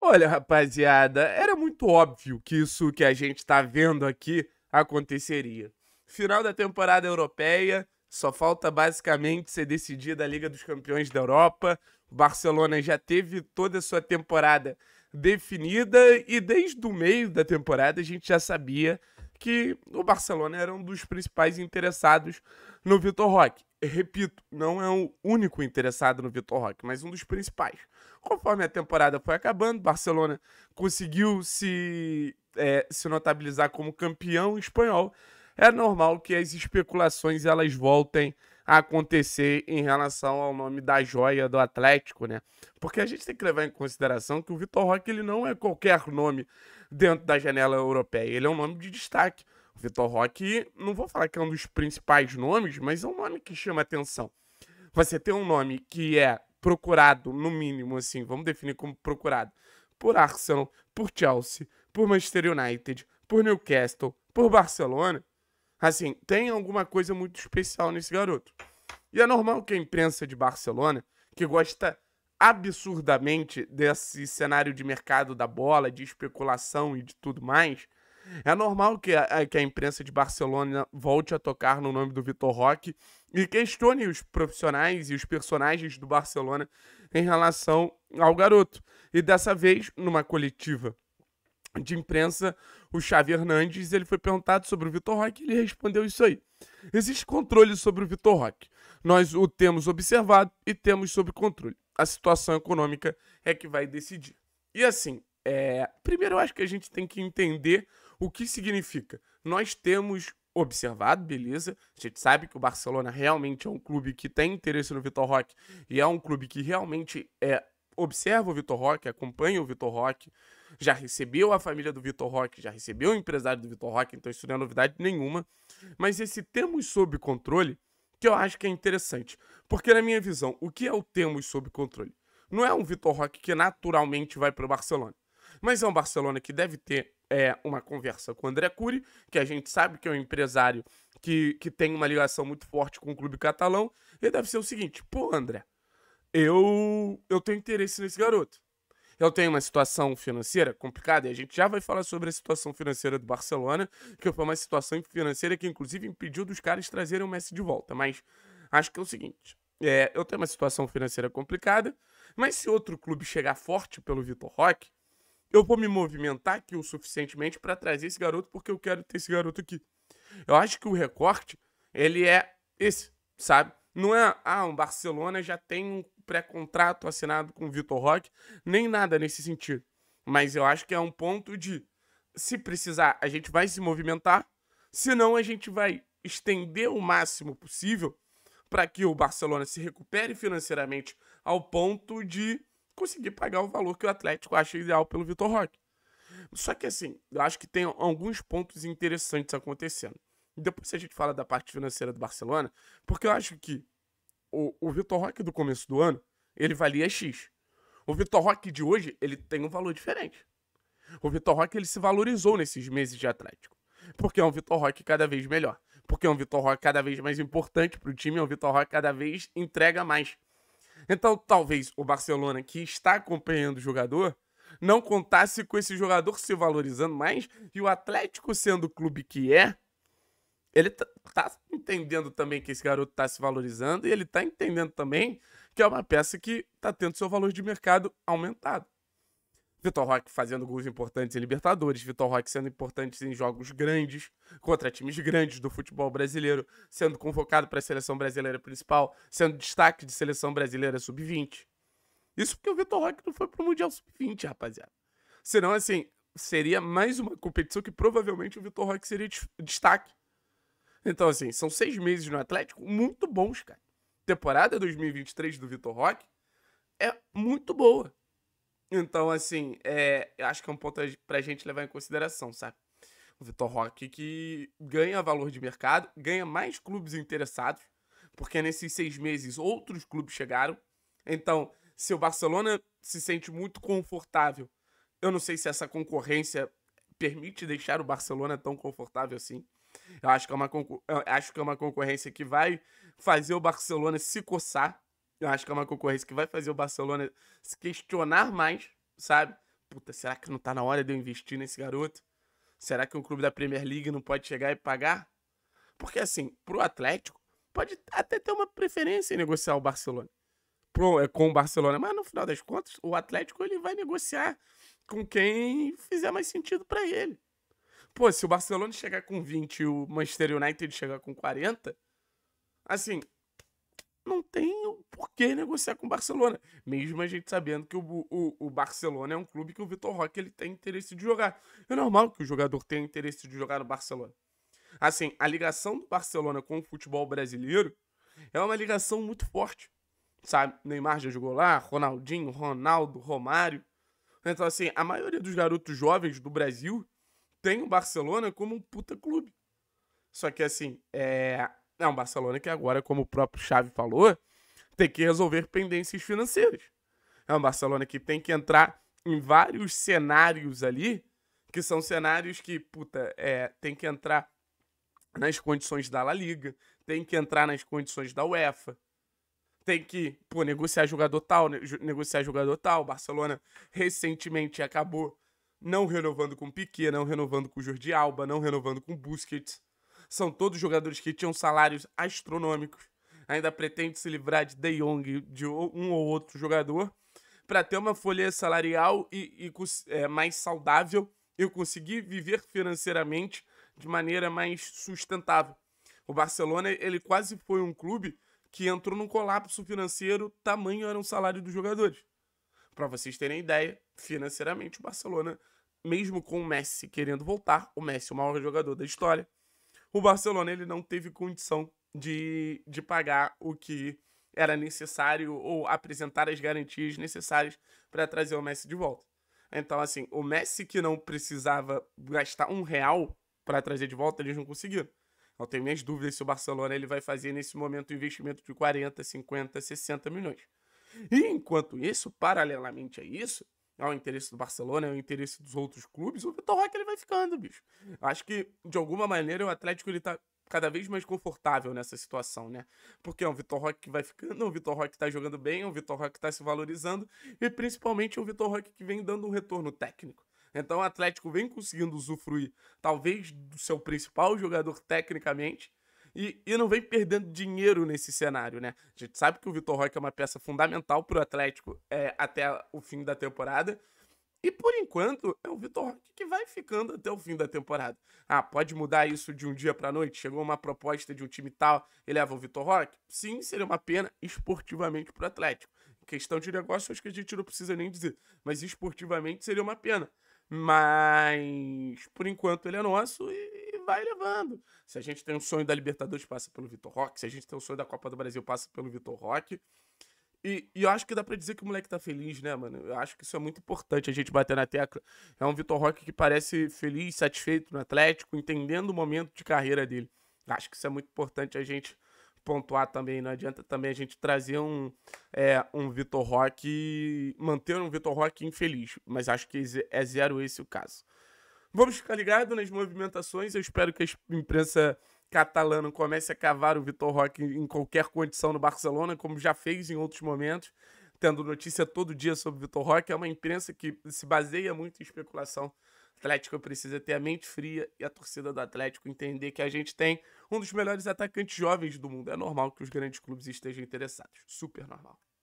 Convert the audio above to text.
Olha, rapaziada, era muito óbvio que isso que a gente tá vendo aqui aconteceria. Final da temporada europeia, só falta basicamente ser decidida a Liga dos Campeões da Europa. O Barcelona já teve toda a sua temporada definida e desde o meio da temporada a gente já sabia que o Barcelona era um dos principais interessados no Vitor Roque. Repito, não é o único interessado no Vitor Roque, mas um dos principais. Conforme a temporada foi acabando, Barcelona conseguiu se, é, se notabilizar como campeão espanhol. É normal que as especulações elas voltem a acontecer em relação ao nome da joia do Atlético, né? Porque a gente tem que levar em consideração que o Vitor Roque ele não é qualquer nome dentro da janela europeia, ele é um nome de destaque. O Vitor Roque, não vou falar que é um dos principais nomes, mas é um nome que chama atenção. Você tem um nome que é procurado, no mínimo, assim, vamos definir como procurado, por Arsenal, por Chelsea, por Manchester United, por Newcastle, por Barcelona, assim, tem alguma coisa muito especial nesse garoto. E é normal que a imprensa de Barcelona, que gosta absurdamente desse cenário de mercado da bola, de especulação e de tudo mais, é normal que a, que a imprensa de Barcelona volte a tocar no nome do Vitor Roque e questione os profissionais e os personagens do Barcelona em relação ao garoto. E dessa vez, numa coletiva de imprensa, o Xavi Hernandes ele foi perguntado sobre o Vitor Roque e ele respondeu isso aí. Existe controle sobre o Vitor Roque. Nós o temos observado e temos sob controle. A situação econômica é que vai decidir. E assim, é... primeiro eu acho que a gente tem que entender o que significa. Nós temos observado, beleza. A gente sabe que o Barcelona realmente é um clube que tem interesse no Vitor Roque e é um clube que realmente é, observa o Vitor Roque, acompanha o Vitor Roque, já recebeu a família do Vitor Roque, já recebeu o empresário do Vitor Roque, então isso não é novidade nenhuma. Mas esse temos sob controle que eu acho que é interessante. Porque, na minha visão, o que é o temos sob controle? Não é um Vitor Roque que naturalmente vai para o Barcelona. Mas é um Barcelona que deve ter é, uma conversa com o André Cury, que a gente sabe que é um empresário que, que tem uma ligação muito forte com o clube catalão. E deve ser o seguinte: pô, André, eu, eu tenho interesse nesse garoto. Eu tenho uma situação financeira complicada e a gente já vai falar sobre a situação financeira do Barcelona, que foi uma situação financeira que inclusive impediu dos caras trazerem o Messi de volta. Mas acho que é o seguinte: é, eu tenho uma situação financeira complicada, mas se outro clube chegar forte pelo Vitor Roque, eu vou me movimentar aqui o suficientemente para trazer esse garoto porque eu quero ter esse garoto aqui. Eu acho que o recorte, ele é esse, sabe? Não é, ah, o um Barcelona já tem um pré-contrato assinado com o Vitor Roque, nem nada nesse sentido. Mas eu acho que é um ponto de, se precisar, a gente vai se movimentar, senão a gente vai estender o máximo possível para que o Barcelona se recupere financeiramente ao ponto de conseguir pagar o valor que o Atlético acha ideal pelo Vitor Roque. Só que assim, eu acho que tem alguns pontos interessantes acontecendo. Depois a gente fala da parte financeira do Barcelona, porque eu acho que o, o Vitor Roque do começo do ano, ele valia X. O Vitor Roque de hoje, ele tem um valor diferente. O Vitor Roque, ele se valorizou nesses meses de Atlético. Porque é um Vitor Roque cada vez melhor. Porque é um Vitor Roque cada vez mais importante para o time, é um Vitor Roque cada vez entrega mais. Então, talvez o Barcelona, que está acompanhando o jogador, não contasse com esse jogador se valorizando mais e o Atlético sendo o clube que é, ele tá, tá entendendo também que esse garoto tá se valorizando e ele tá entendendo também que é uma peça que tá tendo seu valor de mercado aumentado. Vitor Roque fazendo gols importantes em Libertadores, Vitor Roque sendo importante em jogos grandes, contra times grandes do futebol brasileiro, sendo convocado para a seleção brasileira principal, sendo destaque de seleção brasileira sub-20. Isso porque o Vitor Roque não foi pro Mundial sub-20, rapaziada. Senão, assim, seria mais uma competição que provavelmente o Vitor Roque seria destaque. Então, assim, são seis meses no Atlético muito bons, cara. Temporada 2023 do Vitor Roque é muito boa. Então, assim, é, acho que é um ponto pra gente levar em consideração, sabe? O Vitor Roque que ganha valor de mercado, ganha mais clubes interessados, porque nesses seis meses outros clubes chegaram. Então, se o Barcelona se sente muito confortável, eu não sei se essa concorrência permite deixar o Barcelona tão confortável assim. Eu acho que é uma, acho que é uma concorrência que vai fazer o Barcelona se coçar eu acho que é uma concorrência que vai fazer o Barcelona se questionar mais, sabe? Puta, será que não tá na hora de eu investir nesse garoto? Será que um clube da Premier League não pode chegar e pagar? Porque, assim, pro Atlético, pode até ter uma preferência em negociar o Barcelona. Pro, é, com o Barcelona, mas no final das contas, o Atlético ele vai negociar com quem fizer mais sentido para ele. Pô, se o Barcelona chegar com 20 e o Manchester United chegar com 40, assim, não tem por que negociar com o Barcelona. Mesmo a gente sabendo que o, o, o Barcelona é um clube que o Vitor Roque ele tem interesse de jogar. É normal que o jogador tenha interesse de jogar no Barcelona. Assim, a ligação do Barcelona com o futebol brasileiro é uma ligação muito forte. Sabe, Neymar já jogou lá, Ronaldinho, Ronaldo, Romário. Então, assim, a maioria dos garotos jovens do Brasil tem o Barcelona como um puta clube. Só que, assim, é, é um Barcelona que agora, como o próprio Xavi falou, tem que resolver pendências financeiras. É um Barcelona que tem que entrar em vários cenários ali, que são cenários que, puta, é, tem que entrar nas condições da La Liga, tem que entrar nas condições da UEFA, tem que, pô, negociar jogador tal, né, negociar jogador tal. Barcelona recentemente acabou não renovando com Piquet, não renovando com Jordi Alba, não renovando com Busquets. São todos jogadores que tinham salários astronômicos. Ainda pretende se livrar de De Jong, de um ou outro jogador, para ter uma folha salarial e, e é, mais saudável e conseguir viver financeiramente de maneira mais sustentável. O Barcelona ele quase foi um clube que entrou num colapso financeiro, tamanho era o salário dos jogadores. Para vocês terem ideia, financeiramente o Barcelona, mesmo com o Messi querendo voltar, o Messi é o maior jogador da história, o Barcelona ele não teve condição de, de pagar o que era necessário ou apresentar as garantias necessárias para trazer o Messi de volta. Então, assim, o Messi que não precisava gastar um real para trazer de volta, eles não conseguiram. Eu tenho minhas dúvidas se o Barcelona ele vai fazer nesse momento um investimento de 40, 50, 60 milhões. E enquanto isso, paralelamente a isso, é o interesse do Barcelona, é o interesse dos outros clubes, o Vitor Roque ele vai ficando, bicho. Acho que, de alguma maneira, o Atlético ele tá cada vez mais confortável nessa situação, né? Porque é um Vitor Roque que vai ficando, é um Vitor Roque que tá jogando bem, é um Vitor Roque que tá se valorizando e principalmente é um Vitor Roque que vem dando um retorno técnico. Então o Atlético vem conseguindo usufruir, talvez, do seu principal jogador tecnicamente, e, e não vem perdendo dinheiro nesse cenário, né? A gente sabe que o Vitor Roque é uma peça fundamental para o Atlético é, até o fim da temporada. E por enquanto é o Vitor Roque que vai ficando até o fim da temporada. Ah, pode mudar isso de um dia para noite? Chegou uma proposta de um time tal e leva o Vitor Roque? Sim, seria uma pena esportivamente para o Atlético. Em questão de negócio, acho que a gente não precisa nem dizer, mas esportivamente seria uma pena. Mas, por enquanto, ele é nosso e, e vai levando. Se a gente tem um sonho da Libertadores, passa pelo Vitor Roque. Se a gente tem um sonho da Copa do Brasil, passa pelo Vitor Roque. E, e, eu acho que dá pra dizer que o moleque tá feliz, né, mano? Eu acho que isso é muito importante a gente bater na tecla. É um Vitor Roque que parece feliz, satisfeito no Atlético, entendendo o momento de carreira dele. Eu acho que isso é muito importante a gente pontuar também, não adianta também a gente trazer um, é, um Vitor Roque, manter um Vitor Roque infeliz, mas acho que é zero esse o caso. Vamos ficar ligado nas movimentações, eu espero que a imprensa catalana comece a cavar o Vitor Roque em qualquer condição no Barcelona, como já fez em outros momentos, tendo notícia todo dia sobre o Vitor Roque, é uma imprensa que se baseia muito em especulação Atlético precisa ter a mente fria e a torcida do Atlético entender que a gente tem um dos melhores atacantes jovens do mundo. É normal que os grandes clubes estejam interessados, super normal.